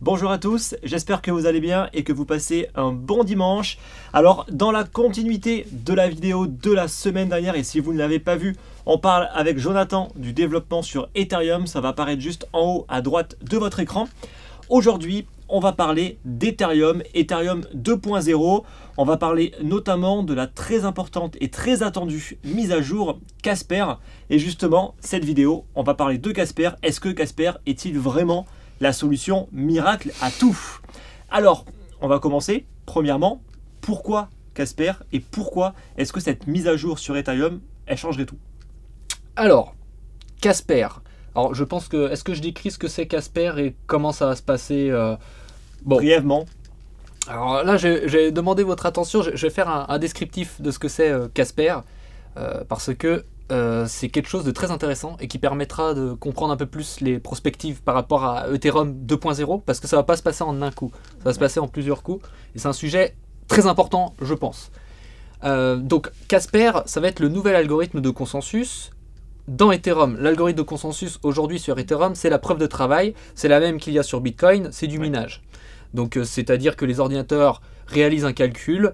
Bonjour à tous, j'espère que vous allez bien et que vous passez un bon dimanche. Alors dans la continuité de la vidéo de la semaine dernière, et si vous ne l'avez pas vu, on parle avec Jonathan du développement sur Ethereum, ça va apparaître juste en haut à droite de votre écran. Aujourd'hui, on va parler d'Ethereum, Ethereum 2.0. On va parler notamment de la très importante et très attendue mise à jour Casper. Et justement, cette vidéo, on va parler de Casper. Est-ce que Casper est-il vraiment la solution miracle à tout Alors, on va commencer. Premièrement, pourquoi Casper et pourquoi est-ce que cette mise à jour sur Ethereum, elle changerait tout Alors, Casper. Alors, je pense que. Est-ce que je décris ce que c'est Casper et comment ça va se passer euh, Bon. Brièvement. Alors là, j'ai demandé votre attention. Je, vais faire un, descriptif de ce que c'est euh, Casper, euh, parce que euh, c'est quelque chose de très intéressant et qui permettra de comprendre un peu plus les prospectives par rapport à Ethereum 2.0, parce que ça va pas se passer en un coup, ça va se passer en plusieurs coups, et c'est un sujet très important, je pense. donc Casper, ça va être le nouvel algorithme de consensus dans Ethereum. L'algorithme de consensus aujourd'hui sur Ethereum, c'est la preuve de travail, c'est la même qu'il y a sur Bitcoin, c'est du minage. Donc euh, c'est-à-dire que les ordinateurs réalisent un calcul,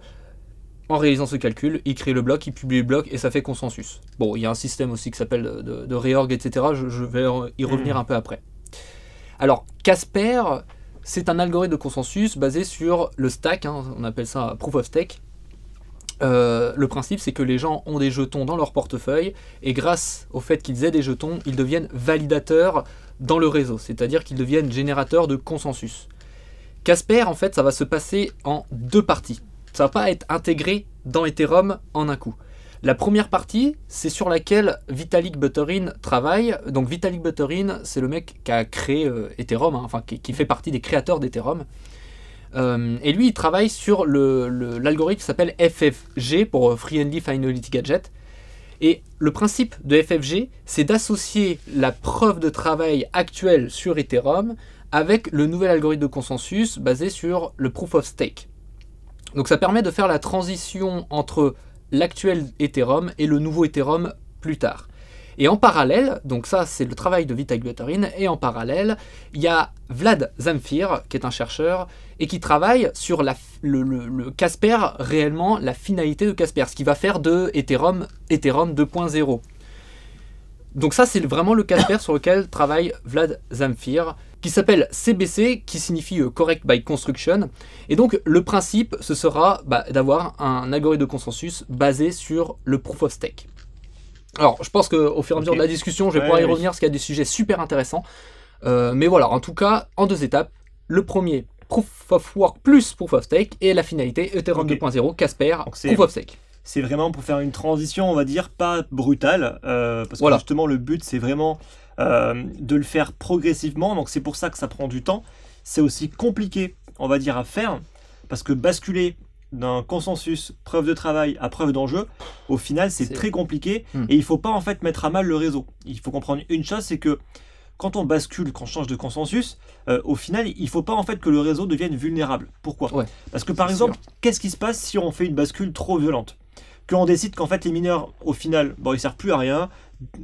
en réalisant ce calcul, ils créent le bloc, ils publient le bloc et ça fait consensus. Bon, il y a un système aussi qui s'appelle de, REORG, etc. Je, vais y revenir hmm. un peu après. Alors, Casper, c'est un algorithme de consensus basé sur le stack, hein, on appelle ça proof of stake. Euh, le principe, c'est que les gens ont des jetons dans leur portefeuille et grâce au fait qu'ils aient des jetons, ils deviennent validateurs dans le réseau, c'est-à-dire qu'ils deviennent générateurs de consensus. Casper, en fait, ça va se passer en deux parties. Ça va pas être intégré dans Ethereum en un coup. La première partie, c'est sur laquelle Vitalik Buterin travaille. Donc Vitalik Buterin, c'est le mec qui a créé euh, Ethereum, hein, enfin qui, fait partie des créateurs d'Ethereum. Euh, et lui, il travaille sur l'algorithme qui s'appelle FFG pour euh, Free Friendly Finality Gadget. Et le principe de FFG, c'est d'associer la preuve de travail actuelle sur Ethereum avec le nouvel algorithme de consensus basé sur le proof of stake. Donc ça permet de faire la transition entre l'actuel Ethereum et le nouveau Ethereum plus tard. Et en parallèle, donc ça c'est le travail de Vitalik Buterin, et en parallèle, il y a Vlad Zamfir, qui est un chercheur, et qui travaille sur le, Casper, réellement la finalité de Casper, ce qui va faire de Ethereum, Ethereum 2.0. Donc ça c'est vraiment le Casper sur lequel travaille Vlad Zamfir, qui s'appelle CBC, qui signifie euh, Correct by Construction. Et donc le principe, ce sera bah, d'avoir un algorithme de consensus basé sur le proof of stake. Alors je pense qu'au fur et à mesure de la discussion, je vais pouvoir y revenir parce qu'il y a des sujets super intéressants. Euh, mais voilà, en tout cas, en deux étapes. Le premier, Proof of Work plus Proof of Stake, et la finalité, Ethereum 2.0, Casper, Proof of Stake c'est vraiment pour faire une transition, on va dire, pas brutale, euh, parce que justement le but c'est vraiment euh, de le faire progressivement. Donc c'est pour ça que ça prend du temps. C'est aussi compliqué, on va dire, à faire, parce que basculer d'un consensus preuve de travail à preuve d'enjeu, au final, c'est très compliqué hmm. et il faut pas en fait mettre à mal le réseau. Il faut comprendre une chose, c'est que quand on bascule, quand on change de consensus, euh, au final, il faut pas en fait que le réseau devienne vulnérable. Pourquoi Parce que par exemple, qu'est-ce qui se passe si on fait une bascule trop violente qu'on décide qu'en fait les mineurs, au final, bon, ils servent plus à rien,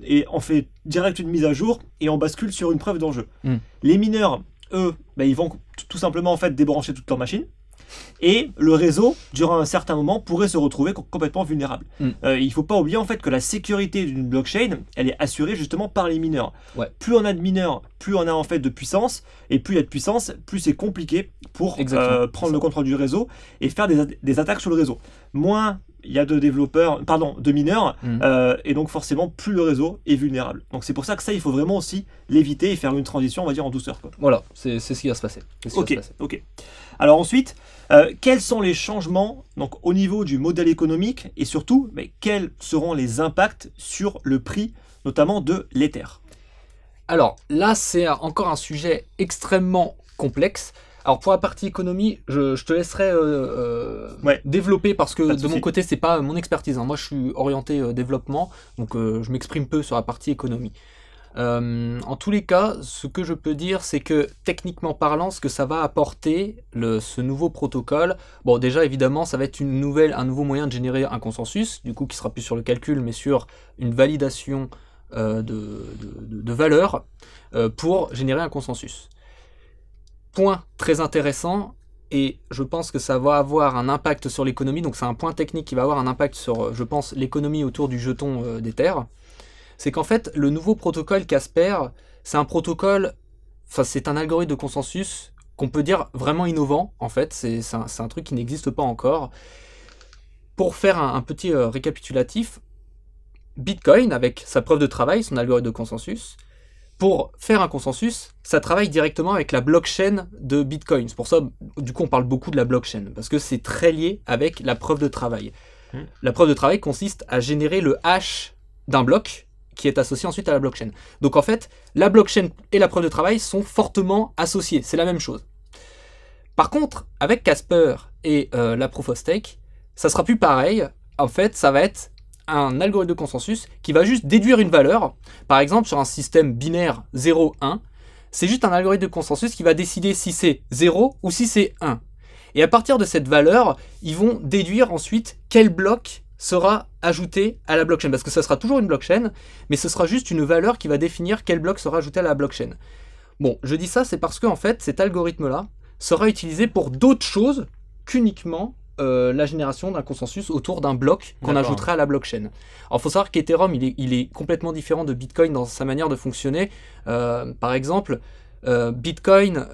et on fait direct une mise à jour, et on bascule sur une preuve d'enjeu. Hmm. Les mineurs, eux, ben, ils vont tout simplement en fait débrancher toute leur machine et le réseau, durant un certain moment, pourrait se retrouver complètement vulnérable. Hmm. Euh, il faut pas oublier en fait que la sécurité d'une blockchain, elle est assurée justement par les mineurs. Plus on a de mineurs, plus on a en fait de puissance, et plus il y a de puissance, plus c'est compliqué pour euh, prendre le contrôle du réseau et faire des, des attaques sur le réseau. Moins il y a de développeurs, pardon, de mineurs, mm. euh, et donc forcément plus le réseau est vulnérable. Donc c'est pour ça que ça, il faut vraiment aussi l'éviter et faire une transition, on va dire, en douceur. Voilà, c'est ce qui va se passer. Ok, ok. Alors ensuite, euh, quels sont les changements donc, au niveau du modèle économique et surtout, mais quels seront les impacts sur le prix, notamment de l'Ether Alors là, c'est encore un sujet extrêmement complexe alors pour la partie économie, je, te laisserai euh, euh, développer parce que de, mon côté, c'est pas euh, mon expertise. Hein. Moi, je suis orienté développement, donc je m'exprime peu sur la partie économie. en tous les cas, ce que je peux dire, c'est que techniquement parlant, ce que ça va apporter, ce nouveau protocole, bon déjà évidemment, ça va être une nouvelle, un nouveau moyen de générer un consensus, du coup qui sera plus sur le calcul, mais sur une validation de, valeurs de, valeur pour générer un consensus point très intéressant et je pense que ça va avoir un impact sur l'économie. Donc c'est un point technique qui va avoir un impact sur, euh, je pense, l'économie autour du jeton euh, des terres. C'est qu'en fait, le nouveau protocole Casper, c'est un protocole, enfin c'est un algorithme de consensus qu'on peut dire vraiment innovant. En fait, c'est un, truc qui n'existe pas encore. Pour faire un, petit euh, récapitulatif, Bitcoin, avec sa preuve de travail, son algorithme de consensus, pour faire un consensus, ça travaille directement avec la blockchain de Bitcoin. C'est pour ça, du coup, on parle beaucoup de la blockchain, parce que c'est très lié avec la preuve de travail. Hmm. La preuve de travail consiste à générer le hash d'un bloc qui est associé ensuite à la blockchain. Donc en fait, la blockchain et la preuve de travail sont fortement associées, c'est la même chose. Par contre, avec Casper et euh, la proof of stake, ça sera plus pareil. En fait, ça va être un algorithme de consensus qui va juste déduire une valeur. Par exemple, sur un système binaire 0, 1, c'est juste un algorithme de consensus qui va décider si c'est 0 ou si c'est 1. Et à partir de cette valeur, ils vont déduire ensuite quel bloc sera ajouté à la blockchain. Parce que ça sera toujours une blockchain, mais ce sera juste une valeur qui va définir quel bloc sera ajouté à la blockchain. Bon, je dis ça, c'est parce que en fait, cet algorithme-là sera utilisé pour d'autres choses qu'uniquement euh, la génération d'un consensus autour d'un bloc qu'on ajouterait à la blockchain. Alors, il faut savoir qu'Ethereum, il est, complètement différent de Bitcoin dans sa manière de fonctionner. Euh, par exemple, euh, Bitcoin,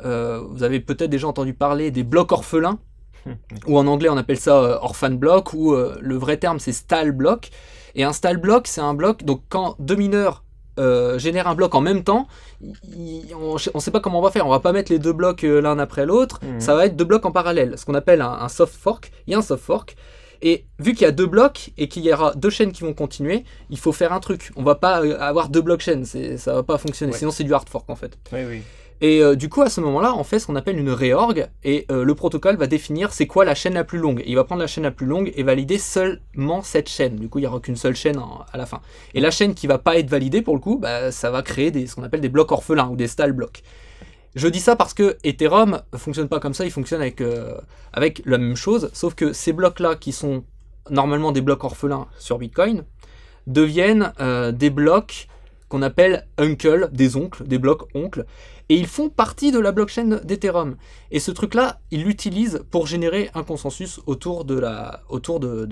vous avez peut-être déjà entendu parler des blocs orphelins, ou en anglais on appelle ça orphan block, ou le vrai terme c'est stall block. Et un stall block, c'est un bloc, donc quand deux mineurs euh, génère un bloc en même temps, on ne sait pas comment on va faire. On va pas mettre les deux blocs euh, l'un après l'autre. Hmm. Ça va être deux blocs en parallèle, ce qu'on appelle un, soft fork. Il y a un soft fork. Et vu qu'il y a deux blocs et qu'il y aura deux chaînes qui vont continuer, il faut faire un truc. On va pas euh, avoir deux blocs chaînes, ça va pas fonctionner. Sinon, c'est du hard fork en fait. oui. Et euh, du coup, à ce moment-là, on fait ce qu'on appelle une réorg, et euh, le protocole va définir c'est quoi la chaîne la plus longue. Et il va prendre la chaîne la plus longue et valider seulement cette chaîne. Du coup, il n'y aura qu'une seule chaîne hein, à la fin. Et la chaîne qui va pas être validée, pour le coup, bah, ça va créer des, ce qu'on appelle des blocs orphelins ou des style blocks. Je dis ça parce que Ethereum fonctionne pas comme ça, il fonctionne avec, euh, avec la même chose, sauf que ces blocs-là, qui sont normalement des blocs orphelins sur Bitcoin, deviennent des blocs qu'on appelle uncle, des oncles, des blocs oncles, et ils font partie de la blockchain d'Ethereum. Et ce truc-là, ils l'utilisent pour générer un consensus autour de la, autour de,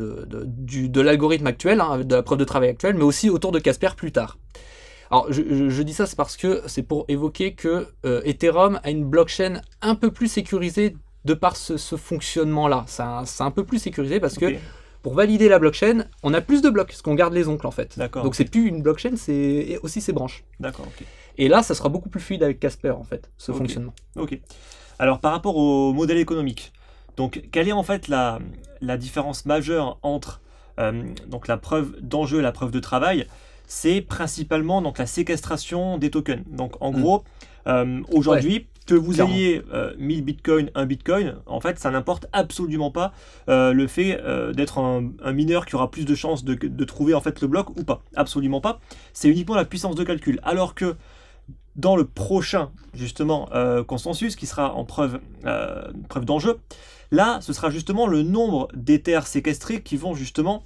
l'algorithme actuel, hein, de la preuve de travail actuelle, mais aussi autour de Casper plus tard. Alors, je, dis ça, c'est parce que c'est pour évoquer que euh, Ethereum a une blockchain un peu plus sécurisée de par ce, fonctionnement-là. C'est un, peu plus sécurisé parce que pour valider la blockchain, on a plus de blocs, parce qu'on garde les oncles en fait. Donc c'est plus une blockchain, c'est aussi ses branches. D'accord. Et là, ça sera beaucoup plus fluide avec Casper en fait, ce fonctionnement. Ok. Alors par rapport au modèle économique, donc quelle est en fait la, différence majeure entre euh, donc la preuve d'enjeu et la preuve de travail C'est principalement donc la séquestration des tokens. Donc en mm. gros, euh, aujourd'hui, que vous ayez 1000 euh, bitcoins, 1 bitcoin, en fait, ça n'importe absolument pas euh, le fait euh, d'être un, mineur qui aura plus de chances de, trouver en fait le bloc ou pas. Absolument pas. C'est uniquement la puissance de calcul. Alors que dans le prochain, justement, consensus qui sera en preuve, preuve d'enjeu, là, ce sera justement le nombre d'éthers séquestrés qui vont justement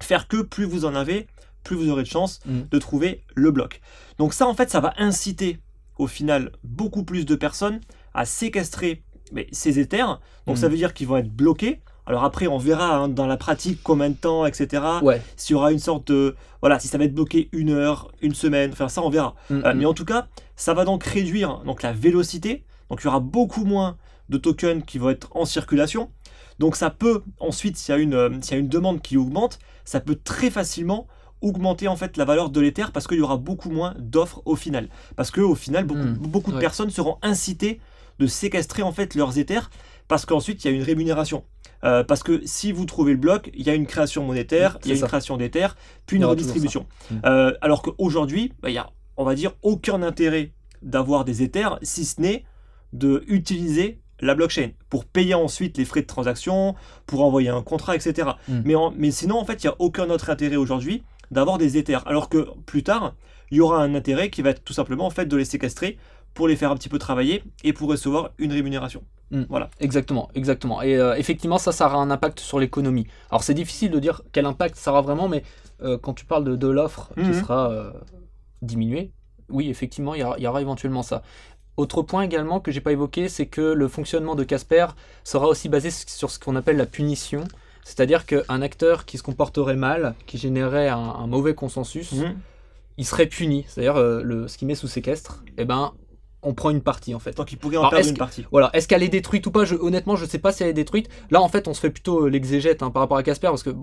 faire que plus vous en avez, plus vous aurez de chances mm. de trouver le bloc. Donc ça, en fait, ça va inciter au final beaucoup plus de personnes à séquestrer ces éthers. Donc ça hmm. veut dire qu'ils vont être bloqués. Alors après, on verra hein, dans la pratique combien de temps, etc. Ouais. S'il y aura une sorte de... Voilà, si ça va être bloqué une heure, une semaine, enfin ça, on verra. Hmm, euh, hmm. mais en tout cas, ça va donc réduire donc, la vélocité. Donc il y aura beaucoup moins de tokens qui vont être en circulation. Donc ça peut, ensuite, s'il y a une euh, demande qui augmente, ça peut très facilement augmenter en fait la valeur de l'Ether parce qu'il y aura beaucoup moins d'offres au final. Parce qu'au final, beaucoup, hmm. beaucoup de personnes seront incitées de séquestrer en fait leurs Ethers parce qu'ensuite il y a une rémunération. Euh, parce que si vous trouvez le bloc, il y a une création monétaire, il y a une création d'Ether, puis une redistribution. Hmm. Euh, alors qu'aujourd'hui, bah, il y a, on va dire, aucun intérêt d'avoir des Ethers si ce n'est de utiliser la blockchain pour payer ensuite les frais de transaction, pour envoyer un contrat, etc. Hmm. Mais, mais sinon, en fait, il n'y a aucun autre intérêt aujourd'hui d'avoir des éthers. Alors que plus tard, il y aura un intérêt qui va être tout simplement en fait de les séquestrer pour les faire un petit peu travailler et pour recevoir une rémunération. Hmm. voilà. Exactement, exactement. Et euh, effectivement, ça, ça aura un impact sur l'économie. Alors c'est difficile de dire quel impact ça aura vraiment, mais euh, quand tu parles de, l'offre qui hmm. sera euh, diminuée, oui, effectivement, il y, aura, éventuellement ça. Autre point également que j'ai pas évoqué, c'est que le fonctionnement de Casper sera aussi basé sur ce qu'on appelle la punition. C'est-à-dire qu'un acteur qui se comporterait mal, qui générait un, mauvais consensus, mhm. il serait puni. C'est-à-dire euh, le, ce qu'il met sous séquestre, et eh ben, on prend une partie en fait. Donc il pourrait en perdre une partie. Voilà, est-ce qu'elle est détruite ou pas Honnêtement, je ne sais pas si elle est détruite. Là, en fait, on se fait plutôt euh, l'exégète hein, par rapport à Casper parce que euh,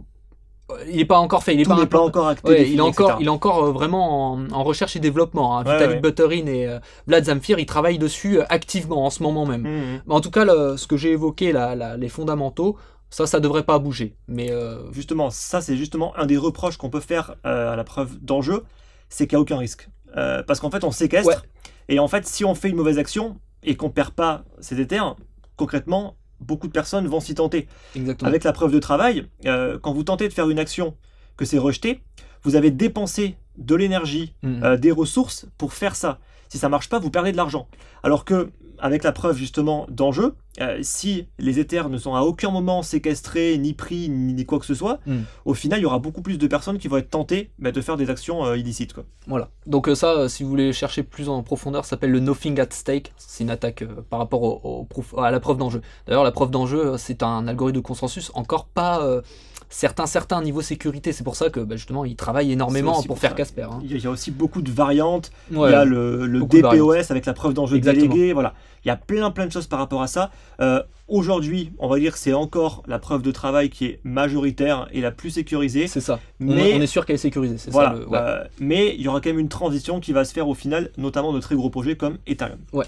il n'est pas encore fait, il n'est pas, encore acté. il, est encore, il est encore vraiment en, recherche et développement. Hein. Ouais, Vitalik et Vlad Zamfir, ils travaillent dessus activement en ce moment même. Mhm. Mais en tout cas, ce que j'ai évoqué, là, les fondamentaux, ça, ça devrait pas bouger. Mais euh, Justement, ça, c'est justement un des reproches qu'on peut faire euh, à la preuve d'enjeu, c'est qu'il n'y a aucun risque. Euh, parce qu'en fait, on séquestre. Et en fait, si on fait une mauvaise action et qu'on perd pas ses éthers, hein, concrètement, beaucoup de personnes vont s'y tenter. Exactement. Avec la preuve de travail, quand vous tentez de faire une action que c'est rejeté, vous avez dépensé de l'énergie, mhm. des ressources pour faire ça. Si ça marche pas, vous perdez de l'argent. Alors que avec la preuve justement d'enjeu, euh, si les éthers ne sont à aucun moment séquestrés, ni pris, ni, quoi que ce soit, hmm. au final, il y aura beaucoup plus de personnes qui vont être tentées bah, de faire des actions euh, illicites. Quoi. Voilà. Donc euh, ça, si vous voulez chercher plus en profondeur, ça s'appelle le Nothing at Stake. C'est une attaque par rapport à la preuve d'enjeu. D'ailleurs, la preuve d'enjeu, c'est un algorithme de consensus encore pas certains certain niveau sécurité. C'est pour ça que bah, justement ils travaillent énormément pour, faire Casper. Hein. Il y a aussi beaucoup de variantes. il y a le, DPoS avec la preuve d'enjeu déléguée. Voilà, il y a plein plein de choses par rapport à ça. Euh, aujourd'hui, on va dire que c'est encore la preuve de travail qui est majoritaire et la plus sécurisée. C'est ça. Mais on, est sûr qu'elle est sécurisée. voilà. Bah, mais il y aura quand même une transition qui va se faire au final, notamment de très gros projets comme Ethereum. Ouais.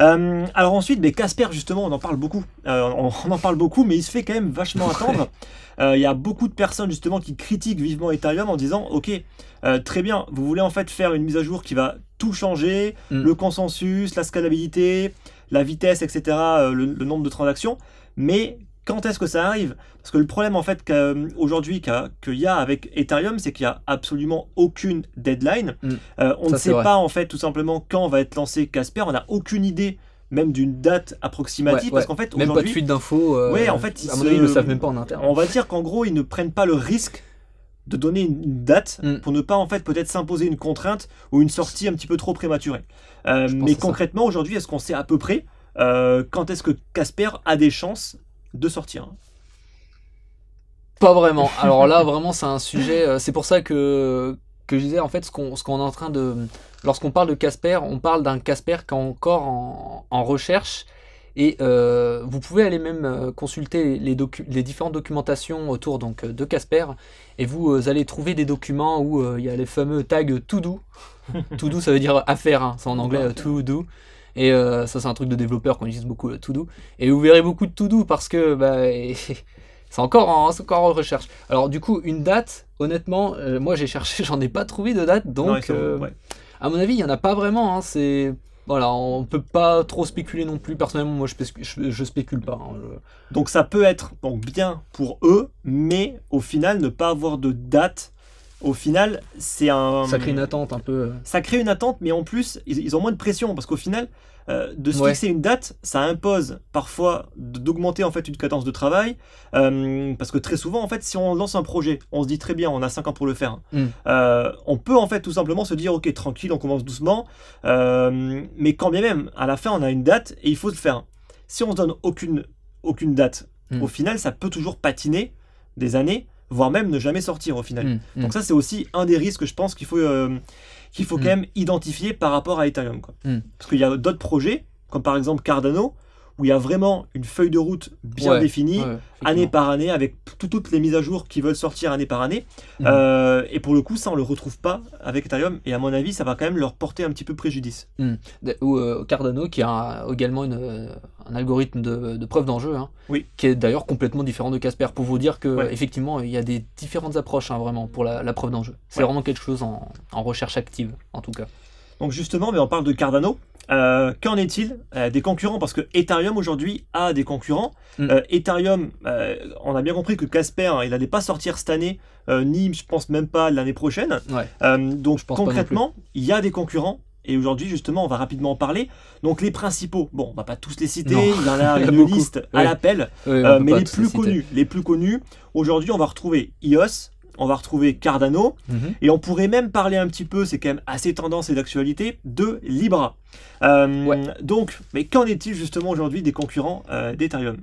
Euh, alors ensuite, Casper justement, on en parle beaucoup. Euh, on, en parle beaucoup, mais il se fait quand même vachement attendre. Il y a beaucoup de personnes justement qui critiquent vivement Ethereum en disant, ok, très bien, vous voulez en fait faire une mise à jour qui va tout changer, mm. le consensus, la scalabilité, la vitesse, etc., euh, le, nombre de transactions, mais quand est-ce que ça arrive Parce que le problème en fait qu'aujourd'hui euh, qu'il y a avec Ethereum, c'est qu'il n'y a absolument aucune deadline. Mm. Euh, on ne sait pas en fait tout simplement quand va être lancé Casper, on n'a aucune idée même d'une date approximative, parce qu'en fait, même pas de fuite d'infos. ouais, en fait, ils ne savent même pas en interne. On va dire qu'en gros, ils ne prennent pas le risque de donner une date mm. pour ne pas en fait peut-être s'imposer une contrainte ou une sortie un petit peu trop prématurée. Euh, mais concrètement aujourd'hui, est-ce qu'on sait à peu près euh, quand est-ce que Casper a des chances de sortir hein Pas vraiment. Alors là vraiment c'est un sujet. Euh, c'est pour ça que que je disais en fait ce qu'on est en train de lorsqu'on parle de Casper, on parle d'un Casper qui est encore en, en recherche et euh, vous pouvez aller même euh, consulter les, les différentes documentations autour donc, euh, de Casper, et vous allez trouver des documents où il y a les fameux tags to do. to do, ça veut dire affaire, hein, c'est en anglais to do. Et ça, c'est un truc de développeur qu'on utilise beaucoup, to do. Et vous verrez beaucoup de to do parce que bah, c'est encore, en, encore recherche. Alors, du coup, une date, honnêtement, moi j'ai cherché, j'en ai pas trouvé de date, donc à mon avis, il n'y en a pas vraiment. Hein, c'est. Voilà, on peut pas trop spéculer non plus. Personnellement, moi, je, ne je, spécule pas. Hein, donc ça peut être donc, bien pour eux, mais au final, ne pas avoir de date au final, c'est un. Ça crée une attente un peu. Euh. Ça crée une attente, mais en plus, ils, ont moins de pression parce qu'au final, euh, de se fixer une date, ça impose parfois d'augmenter en fait une cadence de travail euh, parce que très souvent, en fait, si on lance un projet, on se dit très bien, on a cinq ans pour le faire. Mm. on peut en fait tout simplement se dire, ok, tranquille, on commence doucement, mais quand bien même, à la fin, on a une date et il faut le faire. Si on se donne aucune, aucune date, mm. au final, ça peut toujours patiner des années voire même ne jamais sortir au final. Mm, mm. Donc ça, c'est aussi un des risques, que je pense, qu'il faut, euh, qu'il faut mm. quand même identifier par rapport à Ethereum. Parce qu'il y a d'autres projets, comme par exemple Cardano, où il y a vraiment une feuille de route bien définie, année par année, avec toutes les mises à jour qui veulent sortir année par année. Mhm. Euh, et pour le coup, ça, on le retrouve pas avec Ethereum. Et à mon avis, ça va quand même leur porter un petit peu préjudice. Mhm. Ou euh, Cardano, qui a également euh, un algorithme de, preuve d'enjeu, hein. oui. qui est d'ailleurs complètement différent de Casper. Pour vous dire que effectivement, il y a des différentes approches hein, vraiment pour la, preuve d'enjeu. C'est vraiment quelque chose en, en recherche active, en tout cas. Donc justement, mais on parle de Cardano. Euh, qu'en est-il euh, des concurrents Parce que Ethereum aujourd'hui a des concurrents. Mm. Euh, Ethereum, on a bien compris que Casper, hein, il n'allait pas sortir cette année, ni je pense même pas l'année prochaine. donc concrètement, il y a des concurrents. Et aujourd'hui, justement, on va rapidement en parler. Donc, les principaux, bon, on va pas tous les citer, il y en a une liste à l'appel, mais les plus, connus, les plus connus. Les plus connus, aujourd'hui, on va retrouver IOS, on va retrouver Cardano, mhm. et on pourrait même parler un petit peu, c'est quand même assez tendance et d'actualité, de Libra. Euh, donc, mais qu'en est-il justement aujourd'hui des concurrents euh, d'Ethereum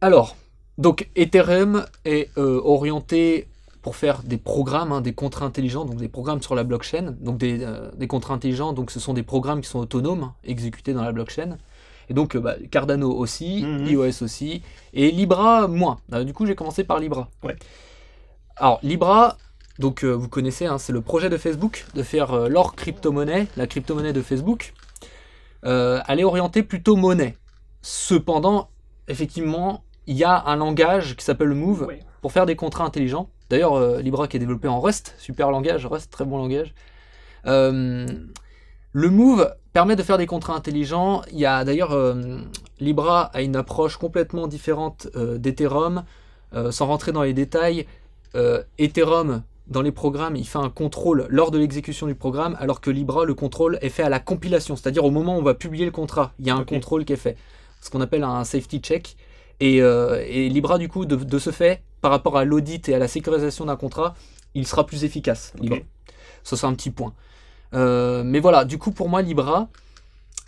Alors, donc Ethereum est euh, orienté pour faire des programmes, hein, des contrats intelligents, donc des programmes sur la blockchain. Donc des, contrats intelligents, donc ce sont des programmes qui sont autonomes, hein, exécutés dans la blockchain. Et donc bah, Cardano aussi, mhm. iOS aussi, et Libra moins. du coup, j'ai commencé par Libra. Ouais. Alors Libra, donc euh, vous connaissez, hein, c'est le projet de Facebook de faire leur crypto-monnaie, la crypto-monnaie de Facebook. Euh, elle est orientée plutôt monnaie. Cependant, effectivement, il y a un langage qui s'appelle Move pour faire des contrats intelligents. D'ailleurs, euh, Libra qui est développé en Rust, super langage, Rust, très bon langage. le Move permet de faire des contrats intelligents. Il y a d'ailleurs, Libra a une approche complètement différente d'Ethereum. sans rentrer dans les détails, euh, Ethereum, dans les programmes, il fait un contrôle lors de l'exécution du programme, alors que Libra, le contrôle est fait à la compilation, c'est-à-dire au moment où on va publier le contrat, il y a un contrôle qui est fait, ce qu'on appelle un safety check. Et, euh, Libra, du coup, de, ce fait, par rapport à l'audit et à la sécurisation d'un contrat, il sera plus efficace, ce sera un petit point. Euh, mais voilà, du coup, pour moi, Libra,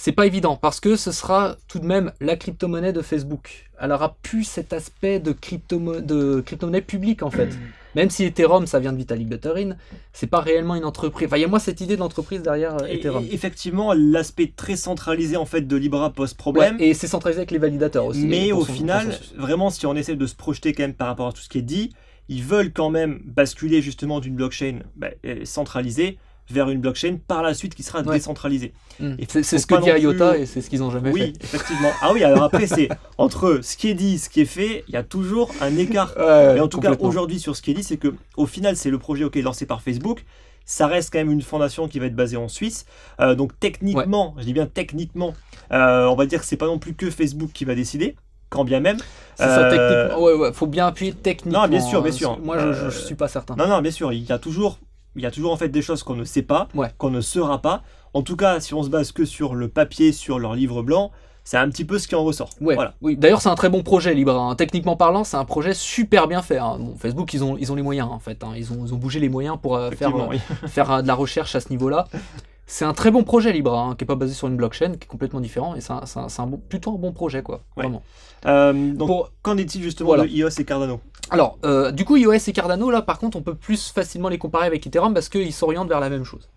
c'est pas évident parce que ce sera tout de même la crypto-monnaie de Facebook. Elle aura plus cet aspect de crypto-monnaie publique en fait. Mm. Même si Ethereum, ça vient de Vitalik Buterin, c'est pas réellement une entreprise. Enfin, il y a moins cette idée d'entreprise derrière euh, Ethereum. effectivement, l'aspect très centralisé en fait de Libra pose problème. et c'est centralisé avec les validateurs aussi. Mais au final, vraiment, si on essaie de se projeter quand même par rapport à tout ce qui est dit, ils veulent quand même basculer justement d'une blockchain bah, euh, centralisée vers une blockchain par la suite qui sera décentralisée. Hmm. C'est ce que dit IOTA et c'est ce qu'ils n'ont jamais oui, fait. Oui, effectivement. Ah oui, alors après, c'est entre ce qui est dit, ce qui est fait, il y a toujours un écart. Mais en tout cas, aujourd'hui, sur ce qui est dit, c'est que au final, c'est le projet qui est lancé par Facebook. Ça reste quand même une fondation qui va être basée en Suisse. Euh, donc techniquement, je dis bien techniquement, euh, on va dire que c'est pas non plus que Facebook qui va décider quand bien même. Ça, euh, ouais, ouais, faut bien appuyer techniquement. Non, bien sûr, hein, bien sûr. Moi, je, ne suis pas certain. Non, non, bien sûr, il y a toujours il y a toujours en fait des choses qu'on ne sait pas, qu'on ne saura pas. En tout cas, si on se base que sur le papier, sur leur livre blanc, c'est un petit peu ce qui en ressort. Voilà. D'ailleurs, c'est un très bon projet Libre. Hein. Techniquement parlant, c'est un projet super bien fait. Hein. Facebook, ils ont, ils ont les moyens en fait. Hein. Ils, ont, bougé les moyens pour euh, faire, euh, faire euh, de la recherche à ce niveau-là. c'est un très bon projet Libra, hein, qui n'est pas basé sur une blockchain, qui est complètement différent, et c'est plutôt un bon projet, quoi. Vraiment. Euh, donc, qu'en est-il justement voilà. de iOS et Cardano Alors, euh, du coup, iOS et Cardano, là, par contre, on peut plus facilement les comparer avec Ethereum parce qu'ils s'orientent vers la même chose.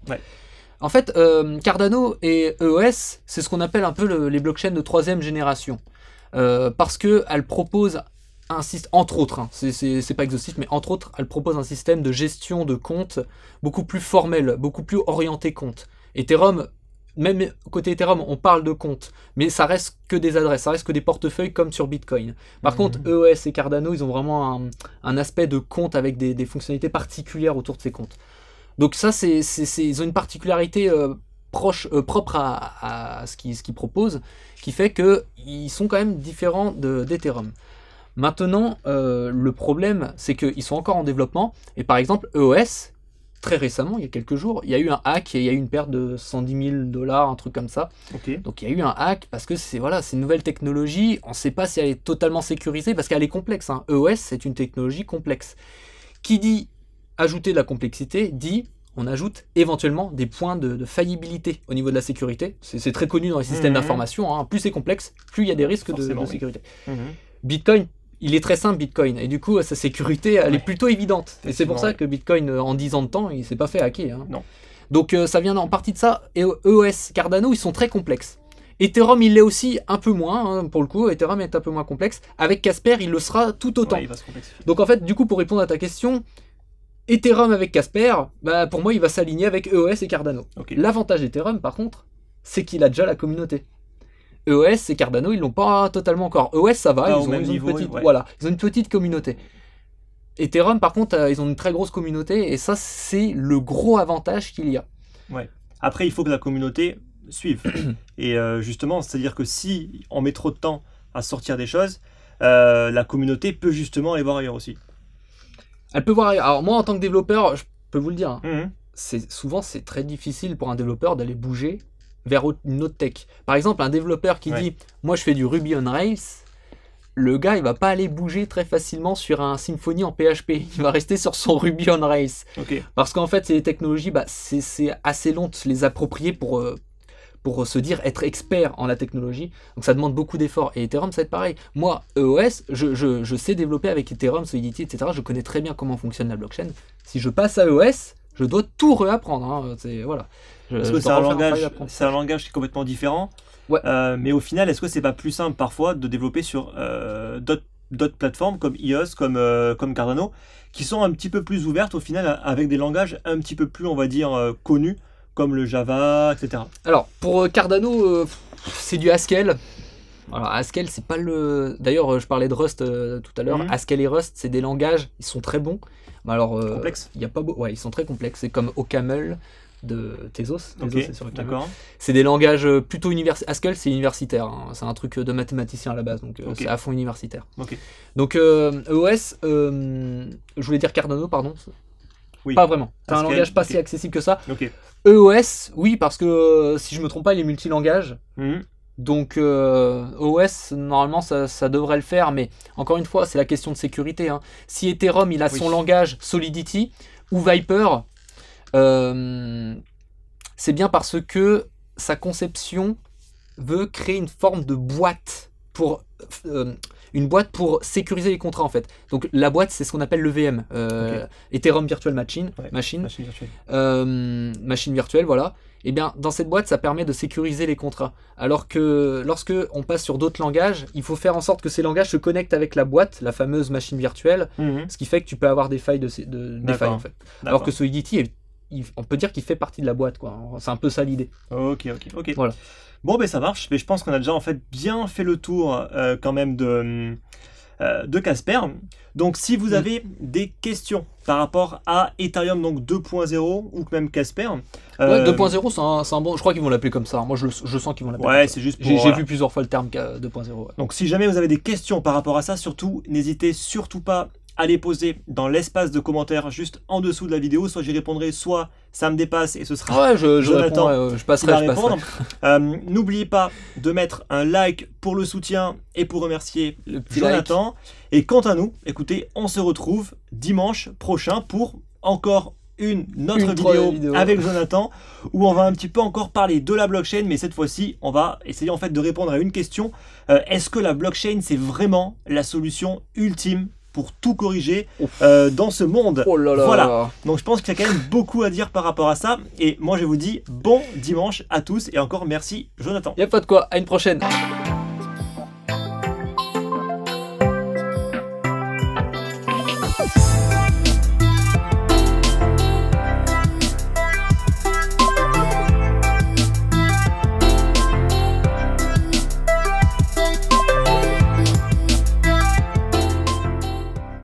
En fait, euh, Cardano et EOS, c'est ce qu'on appelle un peu les blockchains de troisième génération, parce qu'elles proposent un entre autres, hein, c'est pas exhaustif, mais entre autres, elle propose un système de gestion de comptes beaucoup plus formel, beaucoup plus orienté compte. Ethereum, même côté Ethereum, on parle de comptes, mais ça reste que des adresses, ça reste que des portefeuilles comme sur Bitcoin. Par contre, mhm. EOS et Cardano, ils ont vraiment un, aspect de compte avec des, fonctionnalités particulières autour de ces comptes. Donc ça, c'est, ils ont une particularité euh, proche, euh, propre à, ce qu'ils proposent, qui fait qu'ils sont quand même différents d'Ethereum. Maintenant, euh, le problème, c'est qu'ils sont encore en développement, et par exemple, EOS, très récemment, il y a quelques jours, il y a eu un hack et il y a eu une perte de 110 000 dollars, un truc comme ça. Donc il y a eu un hack parce que c'est voilà, c'est une nouvelle technologie. On ne sait pas si elle est totalement sécurisée parce qu'elle est complexe. EOS, hein. e c'est une technologie complexe. Qui dit ajouter de la complexité dit on ajoute éventuellement des points de, faillibilité au niveau de la sécurité. C'est très connu dans les systèmes mmh. d'information. Hein. Plus c'est complexe, plus il y a des risques de, sécurité. Mmh. Bitcoin, il est très simple Bitcoin et du coup sa sécurité elle est plutôt évidente. Et c'est pour ça que Bitcoin euh, en 10 ans de temps il s'est pas fait hacker. Hein. Non. Donc euh, ça vient en partie de ça. Et EOS, e Cardano ils sont très complexes. Ethereum, il l'est aussi un peu moins, hein, pour le coup. Ethereum est un peu moins complexe. Avec Casper, il le sera tout autant. Donc, en fait, du coup, pour répondre à ta question, Ethereum avec Casper, bah, pour moi, il va s'aligner avec EOS et Cardano. L'avantage d'Ethereum, par contre, c'est qu'il a déjà la communauté. EOS et Cardano, ils l'ont pas totalement encore. EOS, ça va, ils, ont, une petite, voilà, ils ont une petite communauté. Ethereum, par contre, euh, ils ont une très grosse communauté et ça, c'est le gros avantage qu'il y a. Ouais. Après, il faut que la communauté suive. et euh, justement, c'est-à-dire que si on met trop de temps à sortir des choses, euh, la communauté peut justement aller voir ailleurs aussi. Elle peut voir ailleurs. Alors moi, en tant que développeur, je peux vous le dire, hein, mhm. c'est souvent c'est très difficile pour un développeur d'aller bouger vers une autre tech. Par exemple, un développeur qui dit Moi, je fais du Ruby on Rails, le gars, il va pas aller bouger très facilement sur un Symfony en PHP. Il va rester sur son Ruby on Rails. Parce qu'en fait, ces technologies, bah, c'est assez long de les approprier pour, euh, pour euh, se dire être expert en la technologie. Donc ça demande beaucoup d'efforts. Et Ethereum, ça va être pareil. Moi, EOS, je, je, je sais développer avec Ethereum, Solidity, etc. Je connais très bien comment fonctionne la blockchain. Si je passe à EOS, je dois tout réapprendre. Hein, euh, c'est voilà. c'est un, langage, c'est un langage qui est complètement différent. Euh, mais au final, est-ce que c'est pas plus simple parfois de développer sur euh, d'autres plateformes comme iOS, comme, comme Cardano, qui sont un petit peu plus ouvertes au final avec des langages un petit peu plus, on va dire, connus comme le Java, etc. Alors pour Cardano, c'est du Haskell. Alors Haskell, c'est pas le. D'ailleurs, euh, je parlais de Rust euh, tout à l'heure. Mhm. Askel et Rust, c'est des langages, ils sont très bons. alors, euh, Complexe. Il y a pas ouais, ils sont très complexes. C'est comme OCaml de Tezos. c'est D'accord. C'est des langages plutôt universitaires. Askel c'est universitaire. Hein. C'est un truc de mathématicien à la base, donc c'est à fond universitaire. ok Donc EOS, e je voulais dire Cardano, pardon. Oui. Pas vraiment. C'est un langage pas si accessible que ça. ok EOS, oui, parce que si je me trompe pas, il est multilangage. Mhm. Donc euh, OS, normalement, ça, devrait le faire, mais encore une fois, c'est la question de sécurité. Hein. Si Ethereum, il a son langage Solidity ou Viper, euh, c'est bien parce que sa conception veut créer une forme de boîte pour euh, une boîte pour sécuriser les contrats en fait. Donc la boîte c'est ce qu'on appelle le VM, Ethereum Virtual Machine, machine, machine virtuelle, voilà eh bien, dans cette boîte, ça permet de sécuriser les contrats. Alors que lorsque on passe sur d'autres langages, il faut faire en sorte que ces langages se connectent avec la boîte, la fameuse machine virtuelle, mhm. ce qui fait que tu peux avoir des failles de, de failles en fait. Alors que Solidity, on peut dire qu'il fait partie de la boîte, quoi. C'est un peu ça l'idée. Ok, ok, ok. Voilà. Bon, ben ça marche. Mais je pense qu'on a déjà en fait bien fait le tour euh, quand même de. Euh, de Casper. Donc si vous mm. avez des questions par rapport à Ethereum donc 2.0 ou même Casper. 2.0 euh, c'est un, un, bon, je crois qu'ils vont l'appeler comme ça. Moi je, sens qu'ils vont l'appeler. Ouais, c'est juste J'ai euh, vu plusieurs fois le terme 2.0. Donc si jamais vous avez des questions par rapport à ça, surtout n'hésitez surtout pas à les poser dans l'espace de commentaires juste en dessous de la vidéo. Soit j'y répondrai, soit ça me dépasse et ce sera Jonathan je passerai, qui va euh, N'oubliez pas de mettre un like pour le soutien et pour remercier le Jonathan. Et quant à nous, écoutez, on se retrouve dimanche prochain pour encore une autre vidéo, avec Jonathan où on va un petit peu encore parler de la blockchain mais cette fois-ci on va essayer en fait de répondre à une question euh, est-ce que la blockchain c'est vraiment la solution ultime pour tout corriger euh, dans ce monde. Oh voilà. Donc je pense qu'il y a quand même beaucoup à dire par rapport à ça. Et moi je vous dis bon dimanche à tous et encore merci Jonathan. Y a pas de quoi, à une prochaine.